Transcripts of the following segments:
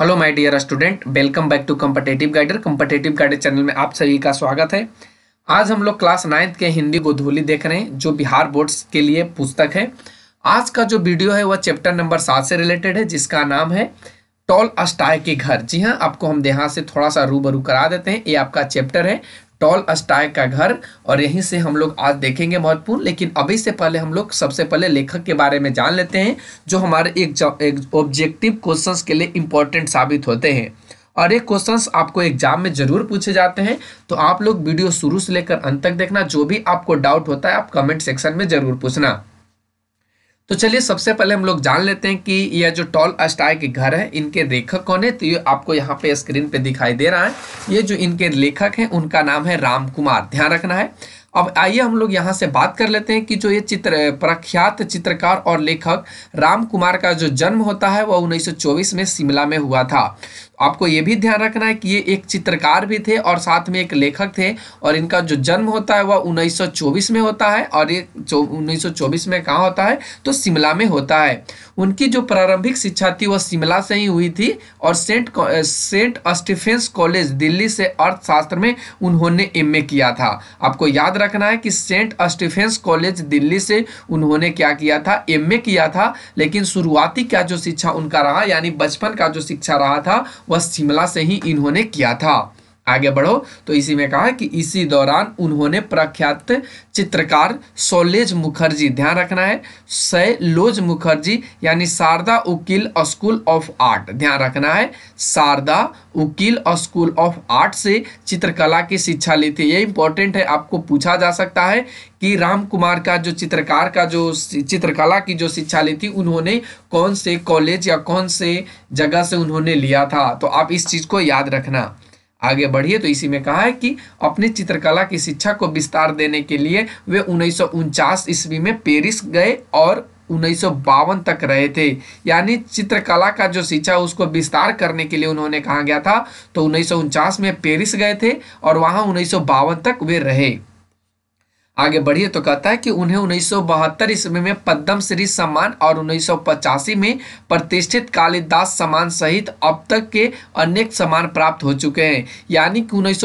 hello my dear student welcome back to competitive guider competitive guider channel में आप सभी का स्वागत है आज हम लोग क्लास नाइन्थ के हिंदी गोधोली देख रहे हैं जो बिहार बोर्ड्स के लिए पुस्तक है आज का जो वीडियो है वह चैप्टर नंबर सात से रिलेटेड है जिसका नाम है टॉल अस्टाय के घर जी हाँ आपको हम यहाँ से थोड़ा सा रूबरू करा देते हैं ये आपका चैप्टर है टॉल अस्टाय का घर और यहीं से हम लोग आज देखेंगे महत्वपूर्ण लेकिन अभी से पहले हम लोग सबसे पहले लेखक के बारे में जान लेते हैं जो हमारे एक ऑब्जेक्टिव क्वेश्चंस के लिए इम्पोर्टेंट साबित होते हैं और ये क्वेश्चंस आपको एग्जाम में जरूर पूछे जाते हैं तो आप लोग वीडियो शुरू से लेकर अंत तक देखना जो भी आपको डाउट होता है आप कमेंट सेक्शन में जरूर पूछना तो चलिए सबसे पहले हम लोग जान लेते हैं कि यह जो टॉल अस्टाय के घर है इनके लेखक कौन है तो ये आपको यहाँ पे स्क्रीन पे दिखाई दे रहा है ये जो इनके लेखक हैं उनका नाम है राम कुमार ध्यान रखना है अब आइए हम लोग यहाँ से बात कर लेते हैं कि जो ये चित्र प्रख्यात चित्रकार और लेखक राम कुमार का जो जन्म होता है वह 1924 में शिमला में हुआ था आपको ये भी ध्यान रखना है कि ये एक चित्रकार भी थे और साथ में एक लेखक थे और इनका जो जन्म होता है वह 1924 में होता है और ये 1924 में कहाँ होता है तो शिमला में होता है उनकी जो प्रारंभिक शिक्षा थी वह शिमला से ही हुई थी और saint saint Stephen's college Delhi से अर्थशास्त्र में उन्होंने एम किया था आपको याद रखना है कि सेंट अस्टिफेंस कॉलेज दिल्ली से उन्होंने क्या किया था एम किया था लेकिन शुरुआती क्या जो शिक्षा उनका रहा यानी बचपन का जो शिक्षा रहा था वह शिमला से ही इन्होंने किया था आगे बढ़ो तो इसी में कहा कि इसी दौरान उन्होंने प्रख्यात चित्रकार सोलेज मुखर्जी ध्यान रखना है सैलोज मुखर्जी यानी Sarada Ukil school of art ध्यान रखना है Sarada Ukil school of art से चित्रकला की शिक्षा ली थी ये इंपॉर्टेंट है आपको पूछा जा सकता है कि राम कुमार का जो चित्रकार का जो चित्रकला की जो शिक्षा ली थी उन्होंने कौन से कॉलेज या कौन से जगह से उन्होंने लिया था तो आप इस चीज़ को याद रखना आगे बढ़िए तो इसी में कहा है कि अपनी चित्रकला की शिक्षा को विस्तार देने के लिए वे उन्नीस ईस्वी में पेरिस गए और उन्नीस तक रहे थे यानी चित्रकला का जो शिक्षा उसको विस्तार करने के लिए उन्होंने कहा गया था तो उन्नीस में पेरिस गए थे और वहाँ उन्नीस तक वे रहे आगे बढ़िए तो कहता है कि उन्हें उन्नीस ईस्वी में पद्म श्री सम्मान और उन्नीस में प्रतिष्ठित कालिदास सम्मान सहित अब तक के अनेक सम्मान प्राप्त हो चुके हैं यानी कि उन्नीस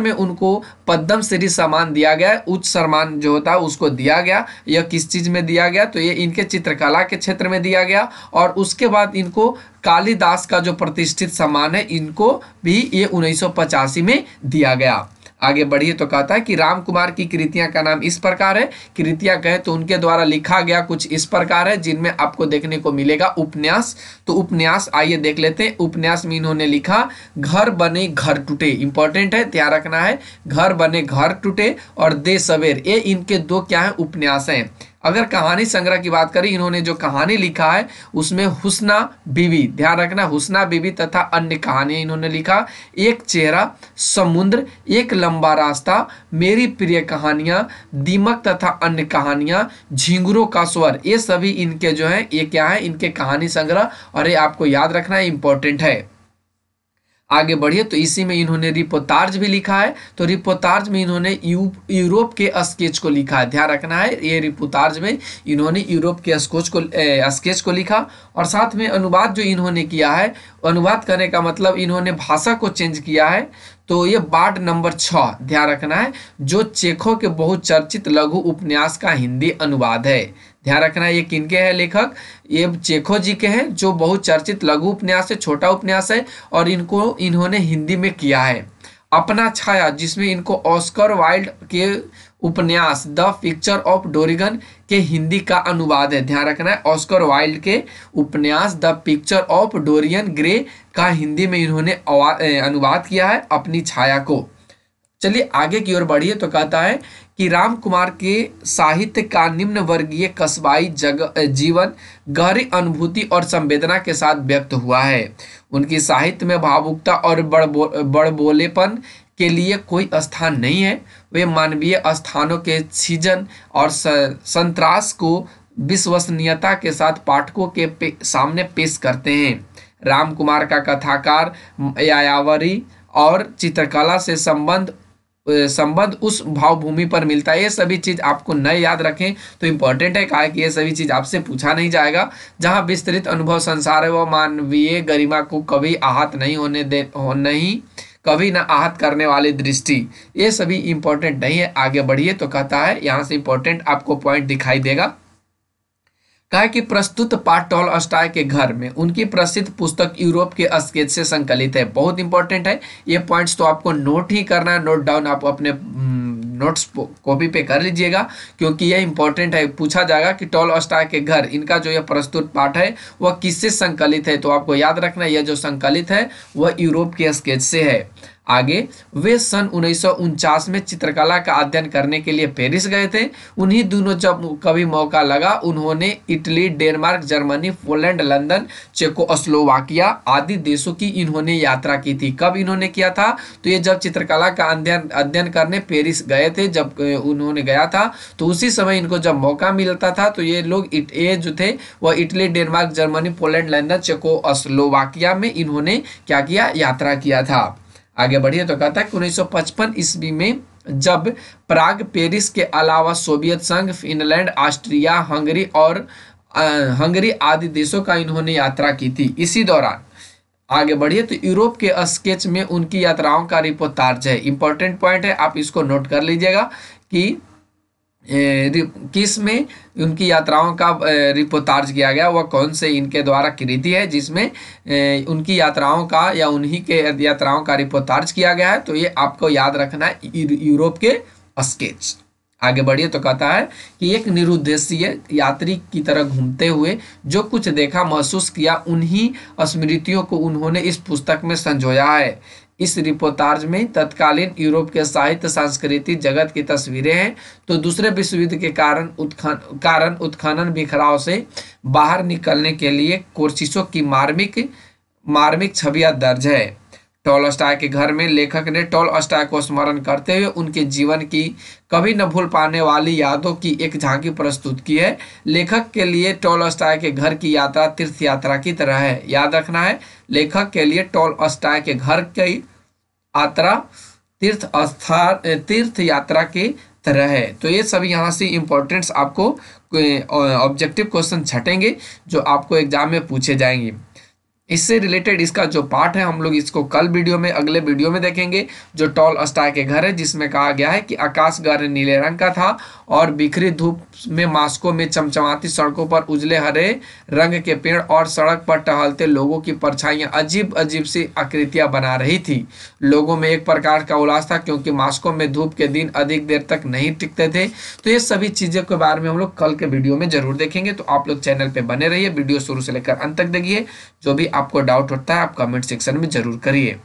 में उनको पद्म श्री सम्मान दिया गया उच्च सम्मान जो होता है उसको दिया गया यह किस चीज़ में दिया गया तो ये इनके चित्रकला के क्षेत्र में दिया गया और उसके बाद इनको कालिदास का जो प्रतिष्ठित सम्मान है इनको भी ये उन्नीस में दिया गया आगे बढ़िए तो कहता है कि राम कुमार की कृतियां का नाम इस प्रकार है कृतियां कहे तो उनके द्वारा लिखा गया कुछ इस प्रकार है जिनमें आपको देखने को मिलेगा उपन्यास तो उपन्यास आइए देख लेते हैं उपन्यास में इन्होंने लिखा घर बने घर टूटे इंपॉर्टेंट है ध्यान रखना है घर बने घर टूटे और दे सवेर ये इनके दो क्या है उपन्यास हैं अगर कहानी संग्रह की बात करें इन्होंने जो कहानी लिखा है उसमें हुसना बीवी ध्यान रखना हुसना बीवी तथा अन्य कहानियाँ इन्होंने लिखा एक चेहरा समुद्र एक लंबा रास्ता मेरी प्रिय कहानियाँ दीमक तथा अन्य कहानियाँ झिंगुरों का स्वर ये सभी इनके जो हैं ये क्या है इनके कहानी संग्रह और ये आपको याद रखना इंपॉर्टेंट है आगे बढ़िए तो इसी में इन्होंने रिपोतार्ज भी लिखा है तो रिपोतार्ज में इन्होंने यू, यूरोप के स्केच को लिखा है ध्यान रखना है ये रिपोतार्ज में इन्होंने यूरोप के स्कोच को स्केच को लिखा और साथ में अनुवाद जो इन्होंने किया है अनुवाद करने का मतलब इन्होंने भाषा को चेंज किया है तो ये बाट नंबर छः ध्यान रखना है जो चेखों के बहुचर्चित लघु उपन्यास का हिंदी अनुवाद है ध्यान रखना है ये किनके हैं लेखक ये चेखो जी के हैं जो बहुत चर्चित लघु उपन्यास है छोटा उपन्यास है और इनको इन्होंने हिंदी में किया है अपना छाया जिसमें इनको ऑस्कर वाइल्ड के उपन्यास द पिक्चर ऑफ डोरिगन के हिंदी का अनुवाद है ध्यान रखना है ऑस्कर वाइल्ड के उपन्यास the picture of Dorian Gray का हिंदी में इन्होंने अनुवाद किया है अपनी छाया को चलिए आगे की ओर बढ़िए तो कहता है कि राम कुमार के साहित्य का निम्न वर्गीय कस्बाई जग जीवन गहरी अनुभूति और संवेदना के साथ व्यक्त हुआ है उनकी साहित्य में भावुकता और बड़ बड़बोलेपन के लिए कोई स्थान नहीं है वे मानवीय स्थानों के सीजन और संतरास को विश्वसनीयता के साथ पाठकों के पे, सामने पेश करते हैं राम कुमार का कथाकार यावरी और चित्रकला से संबंध संबंध उस भावभूमि पर मिलता है ये सभी चीज़ आपको नए याद रखें तो इम्पोर्टेंट है कहा कि ये सभी चीज़ आपसे पूछा नहीं जाएगा जहाँ विस्तृत अनुभव संसार है वह मानवीय गरिमा को कभी आहत नहीं होने दे हो नहीं कभी ना आहत करने वाली दृष्टि ये सभी इंपॉर्टेंट नहीं है आगे बढ़िए तो कहता है यहाँ से इंपॉर्टेंट आपको पॉइंट दिखाई देगा कहा कि प्रस्तुत पाठ टॉल अस्टाय के घर में उनकी प्रसिद्ध पुस्तक यूरोप के स्केच से संकलित है बहुत इंपॉर्टेंट है ये पॉइंट्स तो आपको नोट ही करना है नोट डाउन आप अपने नोट्स हम्म, कॉपी पे कर लीजिएगा क्योंकि यह इंपॉर्टेंट है पूछा जाएगा कि टॉल अस्टार के घर इनका जो यह प्रस्तुत पाठ है वह किससे संकलित है तो आपको याद रखना यह जो संकलित है वह यूरोप के स्केच से है आगे वे सन उन्नीस में चित्रकला का अध्ययन करने के लिए पेरिस गए थे उन्हीं दोनों जब कभी मौका लगा उन्होंने Italy Denmark Germany Poland London Czechoslovakia आदि देशों की इन्होंने यात्रा की थी कब इन्होंने किया था तो ये जब चित्रकला का अध्ययन अध्ययन करने पेरिस गए थे जब उन्होंने गया था तो उसी समय इनको जब मौका मिलता था तो ये लोग ये जो थे वह Italy Denmark Germany Poland London Czechoslovakia में इन्होंने क्या किया यात्रा किया था आगे बढ़िए तो कहता है कि 1955 ईस्वी में जब प्राग पेरिस के अलावा सोवियत संघ फिनलैंड ऑस्ट्रिया हंगरी और आ, हंगरी आदि देशों का इन्होंने यात्रा की थी इसी दौरान आगे बढ़िए तो यूरोप के स्केच में उनकी यात्राओं का रिपोर्ट तार्ज है इंपॉर्टेंट पॉइंट है आप इसको नोट कर लीजिएगा कि किस में उनकी यात्राओं का रिपोर्टार्ज किया गया वह कौन से इनके द्वारा कृति है जिसमें उनकी यात्राओं का या उन्हीं के यात्राओं का रिपोर्टार्ज किया गया है तो ये आपको याद रखना है यूरोप के स्केच आगे बढ़िए तो कहता है कि एक निरुद्देशीय यात्री की तरह घूमते हुए जो कुछ देखा महसूस किया उन्हीं स्मृतियों को उन्होंने इस पुस्तक में संजोया है इस रिपोर्टार्ज में तत्कालीन यूरोप के साहित्य सांस्कृतिक जगत की तस्वीरें हैं तो दूसरे विश्व युद्ध के कारण उत्खन कारण उत्खनन बिखराव से बाहर निकलने के लिए कोशिशों की मार्मिक मार्मिक छवियां दर्ज है टोलस्टाय के घर में लेखक ने टोलस्टाय को स्मरण करते हुए उनके जीवन की कभी न भूल पाने वाली यादों की एक झांकी प्रस्तुत की है लेखक के लिए टोलस्टाय के घर की यात्रा तीर्थ यात्रा की तरह है याद रखना है लेखक के लिए टोलस्टाय के घर की यात्रा तीर्थ स्थान तीर्थ यात्रा की तरह है तो ये सब यहाँ से इम्पोर्टेंट्स आपको ऑब्जेक्टिव क्वेश्चन छटेंगे जो आपको एग्जाम में पूछे जाएंगे इससे रिलेटेड इसका जो पार्ट है हम लोग इसको कल वीडियो में अगले वीडियो में देखेंगे जो टॉल अस्टा के घर है जिसमें कहा गया है कि आकाश गार्य नीले रंग का था और बिखरी धूप में मास्को में चमचमाती सड़कों पर उजले हरे रंग के पेड़ और सड़क पर टहलते लोगों की परछाइया अजीब अजीब सी आकृतियां बना रही थी लोगों में एक प्रकार का उल्लास था क्योंकि मास्को में धूप के दिन अधिक देर तक नहीं टिकते थे तो ये सभी चीज़ों के बारे में हम लोग कल के वीडियो में जरूर देखेंगे तो आप लोग चैनल पर बने रहिए वीडियो शुरू से लेकर अंत तक देखिए जो भी आप आपको डाउट होता है आप कमेंट सेक्शन में जरूर करिए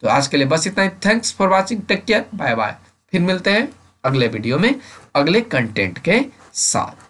तो आज के लिए बस इतना ही thanks for watching take care bye bye फिर मिलते हैं अगले वीडियो में अगले कंटेंट के साथ